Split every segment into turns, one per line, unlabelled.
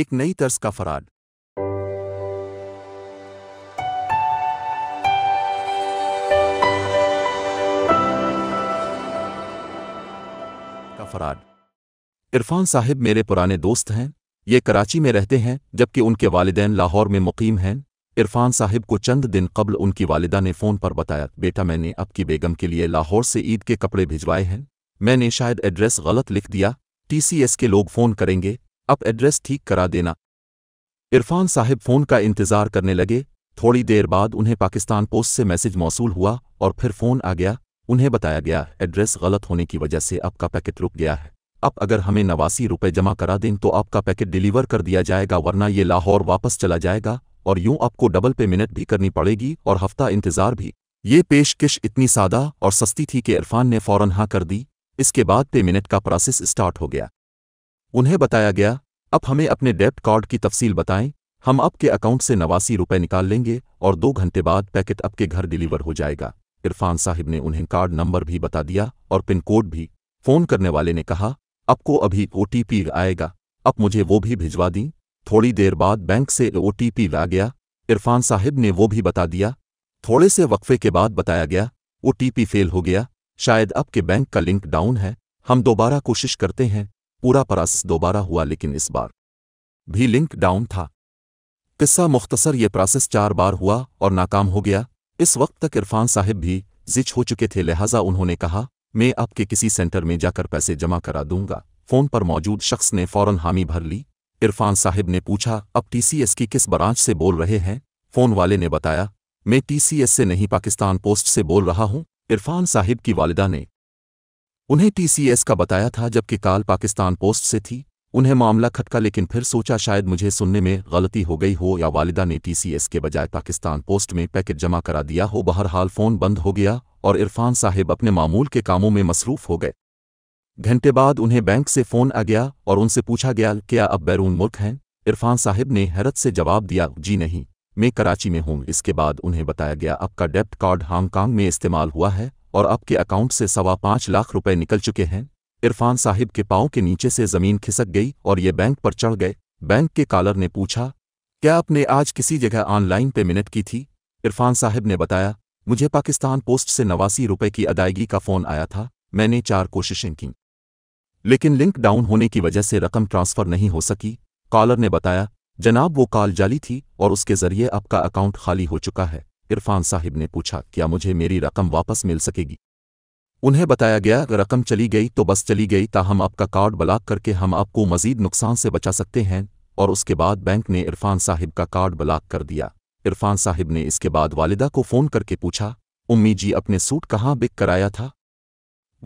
एक नई तर्ज का फराड का फराड इरफान साहिब मेरे पुराने दोस्त हैं ये कराची में रहते हैं जबकि उनके वालदेन लाहौर में मुकीम हैं इरफान साहिब को चंद दिन कबल उनकी वालिदा ने फ़ोन पर बताया बेटा मैंने आपकी बेगम के लिए लाहौर से ईद के कपड़े भिजवाए हैं मैंने शायद एड्रेस गलत लिख दिया टीसीएस के लोग फ़ोन करेंगे अब एड्रेस ठीक करा देना इरफान साहब फ़ोन का इंतज़ार करने लगे थोड़ी देर बाद उन्हें पाकिस्तान पोस्ट से मैसेज मौसू हुआ और फिर फ़ोन आ गया उन्हें बताया गया एड्रेस गलत होने की वजह से आपका पैकेट रुक गया है अब अगर हमें नवासी रुपये जमा करा दें तो आपका पैकेट डिलीवर कर दिया जाएगा वरना ये लाहौर वापस चला जाएगा और यूं आपको डबल पे मिनट भी करनी पड़ेगी और हफ्ता इंतज़ार भी ये पेशकश इतनी सादा और सस्ती थी कि इरफान ने फ़ौरन हाँ कर दी इसके बाद पे मिनट का प्रोसेस स्टार्ट हो गया उन्हें बताया गया अब हमें अपने डेबिट कार्ड की तफसील बताएं हम आपके अकाउंट से नवासी रुपए निकाल लेंगे और दो घंटे बाद पैकेट आपके घर डिलीवर हो जाएगा इरफान साहिब ने उन्हें कार्ड नंबर भी बता दिया और पिन कोड भी फोन करने वाले ने कहा आपको अभी ओ आएगा अब मुझे वो भी भिजवा दी थोड़ी देर बाद बैंक से ओ आ गया इरफान साहिब ने वो भी बता दिया थोड़े से वक्फे के बाद बताया गया ओ फेल हो गया शायद आपके बैंक का लिंक डाउन है हम दोबारा कोशिश करते हैं पूरा प्रयास दोबारा हुआ लेकिन इस बार भी लिंक डाउन था किस्सा मुख्तसर यह प्रोसेस चार बार हुआ और नाकाम हो गया इस वक्त तक इरफान साहिब भी जिच हो चुके थे लिहाजा उन्होंने कहा मैं आपके किसी सेंटर में जाकर पैसे जमा करा दूंगा फोन पर मौजूद शख्स ने फौरन हामी भर ली इरफान साहिब ने पूछा अब टीसीएस की किस ब्रांच से बोल रहे हैं फोन वाले ने बताया मैं टीसीएस से नहीं पाकिस्तान पोस्ट से बोल रहा हूं इरफान साहिब की वालिदा ने उन्हें टीसीएस का बताया था जबकि काल पाकिस्तान पोस्ट से थी उन्हें मामला खटका लेकिन फिर सोचा शायद मुझे सुनने में गलती हो गई हो या वालिदा ने टीसीएस के बजाय पाकिस्तान पोस्ट में पैकेट जमा करा दिया हो बहरहाल फ़ोन बंद हो गया और इरफान साहिब अपने मामूल के कामों में मसरूफ़ हो गए घंटे बाद उन्हें बैंक से फ़ोन आ गया और उनसे पूछा गया क्या अब बैरून मुल्क हैं इरफान साहिब ने हैरत से जवाब दिया जी नहीं मैं कराची में हूं इसके बाद उन्हें बताया गया आपका डेप्ट कार्ड हांगकांग में इस्तेमाल हुआ है और आपके अकाउंट से सवा पाँच लाख रुपए निकल चुके हैं इरफान साहिब के पाओं के नीचे से जमीन खिसक गई और ये बैंक पर चढ़ गए बैंक के कालर ने पूछा क्या आपने आज किसी जगह ऑनलाइन मिनट की थी इरफान साहिब ने बताया मुझे पाकिस्तान पोस्ट से नवासी रुपए की अदायगी का फ़ोन आया था मैंने चार कोशिशें की लेकिन लिंक डाउन होने की वजह से रकम ट्रांसफ़र नहीं हो सकी कॉलर ने बताया जनाब वो कॉल जाली थी और उसके ज़रिए आपका अकाउंट खाली हो चुका है इरफान साहिब ने पूछा क्या मुझे मेरी रकम वापस मिल सकेगी उन्हें बताया गया रकम चली गई तो बस चली गई ताहम आपका कार्ड ब्लॉक करके हम आपको मजीद नुकसान से बचा सकते हैं और उसके बाद बैंक ने इरफान साहिब का कार्ड ब्लॉक कर दिया इरफान साहिब ने इसके बाद वालिदा को फ़ोन करके पूछा उम्मी जी अपने सूट कहाँ बिक कराया था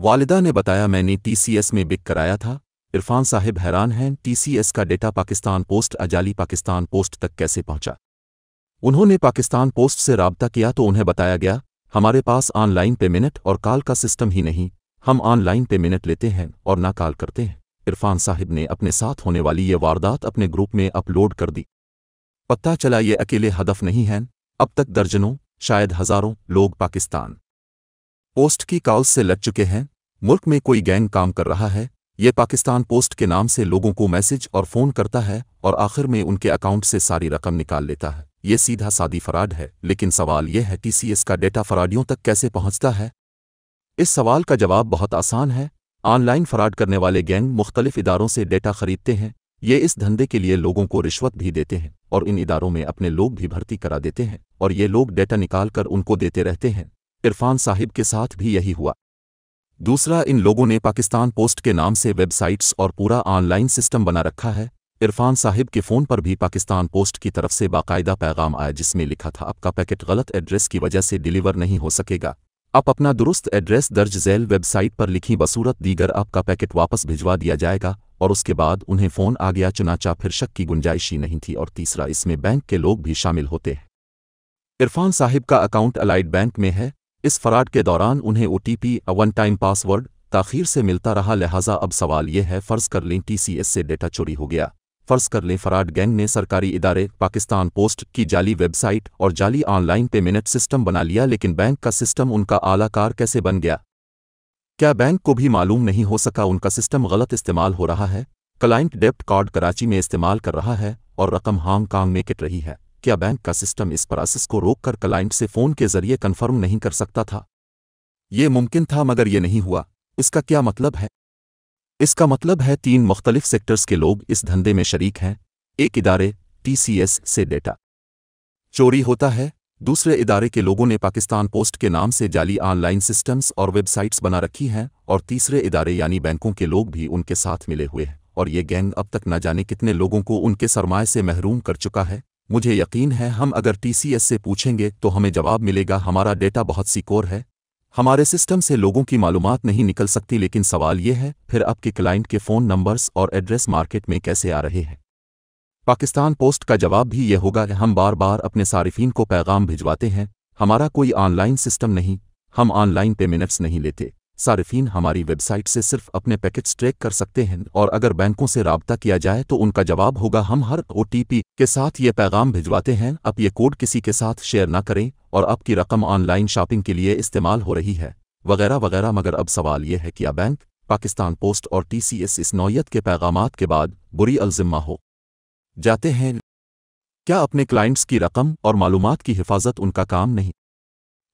वालिदा ने बताया मैंने टीसीएस में बिक कराया था इरफान साहिब हैरान हैं टीसीएस का डेटा पाकिस्तान पोस्ट अजाली पाकिस्तान पोस्ट तक कैसे पहुंचा उन्होंने पाकिस्तान पोस्ट से रबता किया तो उन्हें बताया गया हमारे पास ऑनलाइन पेमेंट और कॉल का सिस्टम ही नहीं हम ऑनलाइन मिनट लेते हैं और ना कॉल करते हैं इरफान साहिब ने अपने साथ होने वाली ये वारदात अपने ग्रुप में अपलोड कर दी पता चला ये अकेले हदफ नहीं हैं अब तक दर्जनों शायद हजारों लोग पाकिस्तान पोस्ट की कॉल से लग चुके हैं मुल्क में कोई गैंग काम कर रहा है ये पाकिस्तान पोस्ट के नाम से लोगों को मैसेज और फ़ोन करता है और आखिर में उनके अकाउंट से सारी रकम निकाल लेता है ये सीधा सादी फराड है लेकिन सवाल यह है कि सीएस का डेटा फराडियों तक कैसे पहुंचता है इस सवाल का जवाब बहुत आसान है ऑनलाइन फराड करने वाले गैंग मुख्तलिफ इदारों से डेटा खरीदते हैं ये इस धंधे के लिए लोगों को रिश्वत भी देते हैं और इन इदारों में अपने लोग भी भर्ती करा देते हैं और ये लोग डेटा निकाल कर उनको देते रहते हैं इरफान साहिब के साथ भी यही हुआ दूसरा इन लोगों ने पाकिस्तान पोस्ट के नाम से वेबसाइट्स और पूरा ऑनलाइन सिस्टम बना रखा है इरफान साहिब के फ़ोन पर भी पाकिस्तान पोस्ट की तरफ से बाकायदा पैगाम आया जिसमें लिखा था आपका पैकेट गलत एड्रेस की वजह से डिलीवर नहीं हो सकेगा आप अपना दुरुस्त एड्रेस दर्ज जैल वेबसाइट पर लिखी बसूरत दीगर आपका पैकेट वापस भिजवा दिया जाएगा और उसके बाद उन्हें फ़ोन आ गया चुनाचा फिर शक की गुंजाइश ही नहीं थी और तीसरा इसमें बैंक के लोग भी शामिल होते हैं इरफान साहिब का अकाउंट अलाइड बैंक में है इस फराड के दौरान उन्हें O T P one time password ताखीर से मिलता रहा लिहाजा अब सवाल यह है फ़र्ज़ कर लें टी सी एस से डेटा चोरी हो गया फर्ज कर ले फराड गैंग ने सरकारी इदारे पाकिस्तान पोस्ट की जाली वेबसाइट और जाली ऑनलाइन पेमेंट सिस्टम बना लिया लेकिन बैंक का सिस्टम उनका आलाकार कैसे बन गया क्या बैंक को भी मालूम नहीं हो सका उनका सिस्टम गलत इस्तेमाल हो रहा है क्लाइंट डेप्ट कार्ड कराची में इस्तेमाल कर रहा है और रकम हांगकांग में किट रही है क्या बैंक का सिस्टम इस प्रोसेस को रोककर क्लाइंट से फ़ोन के जरिए कन्फर्म नहीं कर सकता था ये मुमकिन था मगर ये नहीं हुआ इसका क्या मतलब है इसका मतलब है तीन मुख्तलिफ सेक्टर्स के लोग इस धंधे में शरीक हैं एक इदारे टीसीएस से डेटा चोरी होता है दूसरे इदारे के लोगों ने पाकिस्तान पोस्ट के नाम से जाली ऑनलाइन सिस्टम्स और वेबसाइट्स बना रखी हैं और तीसरे इदारे यानी बैंकों के लोग भी उनके साथ मिले हुए हैं और ये गैंग अब तक न जाने कितने लोगों को उनके सरमाए से महरूम कर चुका है मुझे यकीन है हम अगर टीसीएस से पूछेंगे तो हमें जवाब मिलेगा हमारा डेटा बहुत सिक्योर है हमारे सिस्टम से लोगों की मालूम नहीं निकल सकती लेकिन सवाल यह है फिर आपके क्लाइंट के फ़ोन नंबर्स और एड्रेस मार्केट में कैसे आ रहे हैं पाकिस्तान पोस्ट का जवाब भी यह होगा कि हम बार बार अपने सार्फिन को पैगाम भिजवाते हैं हमारा कोई ऑनलाइन सिस्टम नहीं हम ऑनलाइन पेमेंट्स नहीं लेते सार्फीन हमारी वेबसाइट से सिर्फ अपने पैकेट्स ट्रैक कर सकते हैं और अगर बैंकों से रबता किया जाए तो उनका जवाब होगा हम हर ओ के साथ ये पैगाम भिजवाते हैं अब ये कोड किसी के साथ शेयर न करें और आपकी रकम ऑनलाइन शॉपिंग के लिए इस्तेमाल हो रही है वगैरह वगैरह मगर अब सवाल यह है कि अब बैंक पाकिस्तान पोस्ट और टीसीएस इस नौीयत के पैगाम के बाद बुरी अलजिम्मा हो जाते हैं क्या अपने क्लाइंट्स की रकम और मालूम की हिफाजत उनका काम नहीं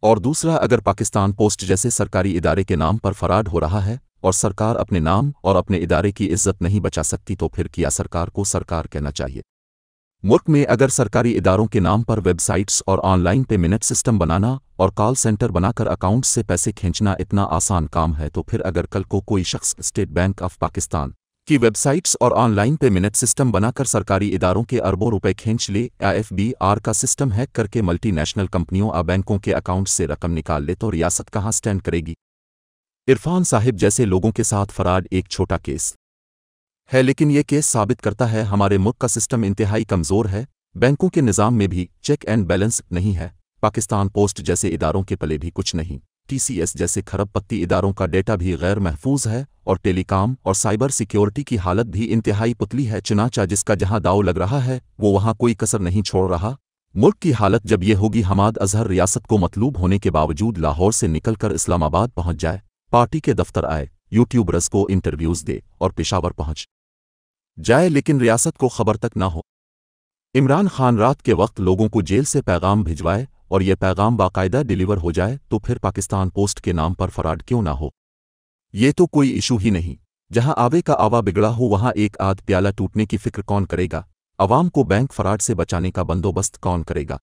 और दूसरा अगर पाकिस्तान पोस्ट जैसे सरकारी इदारे के नाम पर फराड हो रहा है और सरकार अपने नाम और अपने इदारे की इज्जत नहीं बचा सकती तो फिर किया सरकार को सरकार कहना चाहिए मुल्क में अगर सरकारी इदारों के नाम पर वेबसाइट्स और ऑनलाइन पेमेंट सिस्टम बनाना और कॉल सेंटर बनाकर अकाउंट से पैसे खींचना इतना आसान काम है तो फिर अगर कल को कोई शख्स स्टेट बैंक ऑफ पाकिस्तान की वेबसाइट्स और ऑनलाइन पेमेंट सिस्टम बनाकर सरकारी इदारों के अरबों रुपए खींच ले आर का सिस्टम हैक करके मल्टीनेशनल कंपनियों और बैंकों के अकाउंट से रकम निकाल ले तो रियासत कहाँ स्टैंड करेगी इरफान साहिब जैसे लोगों के साथ फराड एक छोटा केस है लेकिन ये केस साबित करता है हमारे मुल्क का सिस्टम इंतहाई कमज़ोर है बैंकों के निज़ाम में भी चेक एंड बैलेंस नहीं है पाकिस्तान पोस्ट जैसे इदारों के पले भी कुछ नहीं टीसीएस जैसे खरबपत्ती इदारों का डेटा भी गैर महफूज है और टेलीकॉम और साइबर सिक्योरिटी की हालत भी इंतहाई पुतली है चुनाचा जिसका जहां दाव लग रहा है वो वहां कोई कसर नहीं छोड़ रहा मुल्क की हालत जब ये होगी हमाद अजहर रियासत को मतलूब होने के बावजूद लाहौर से निकलकर इस्लामाबाद पहुंच जाए पार्टी के दफ्तर आए यूट्यूबर्स को इंटरव्यूज दे और पेशावर पहुंच जाए लेकिन रियासत को खबर तक ना हो इमरान खान रात के वक्त लोगों को जेल से पैगाम भिजवाए और ये पैगाम बाकायदा डिलीवर हो जाए तो फिर पाकिस्तान पोस्ट के नाम पर फराड क्यों ना हो ये तो कोई इशू ही नहीं जहां आवे का आवा बिगड़ा हो वहां एक आध प्याला टूटने की फिक्र कौन करेगा अवाम को बैंक फराड से बचाने का बंदोबस्त कौन करेगा